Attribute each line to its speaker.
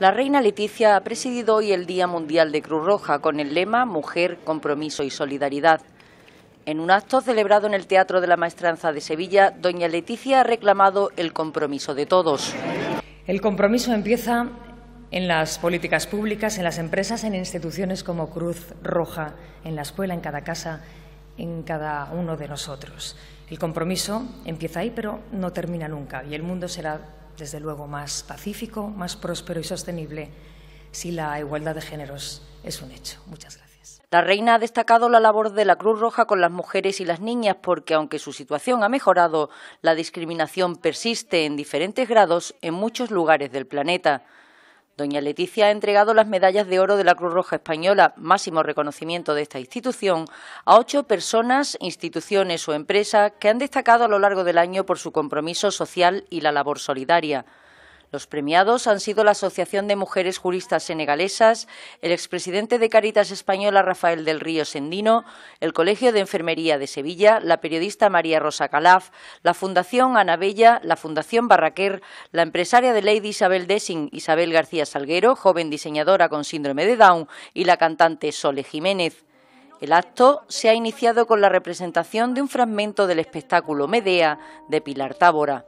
Speaker 1: La reina Leticia ha presidido hoy el Día Mundial de Cruz Roja con el lema Mujer, Compromiso y Solidaridad. En un acto celebrado en el Teatro de la Maestranza de Sevilla, doña Leticia ha reclamado el compromiso de todos.
Speaker 2: El compromiso empieza en las políticas públicas, en las empresas, en instituciones como Cruz Roja, en la escuela, en cada casa, en cada uno de nosotros. El compromiso empieza ahí, pero no termina nunca, y el mundo será desde luego, más pacífico, más próspero y sostenible si la igualdad de géneros es un
Speaker 1: hecho. Muchas gracias. La reina ha destacado la labor de la Cruz Roja con las mujeres y las niñas porque, aunque su situación ha mejorado, la discriminación persiste en diferentes grados en muchos lugares del planeta. Doña Leticia ha entregado las medallas de oro de la Cruz Roja Española, máximo reconocimiento de esta institución, a ocho personas, instituciones o empresas que han destacado a lo largo del año por su compromiso social y la labor solidaria. Los premiados han sido la Asociación de Mujeres Juristas Senegalesas, el expresidente de Caritas Española Rafael del Río Sendino, el Colegio de Enfermería de Sevilla, la periodista María Rosa Calaf, la Fundación Anabella, la Fundación Barraquer, la empresaria de Lady Isabel Dessing, Isabel García Salguero, joven diseñadora con síndrome de Down, y la cantante Sole Jiménez. El acto se ha iniciado con la representación de un fragmento del espectáculo Medea de Pilar Tábora.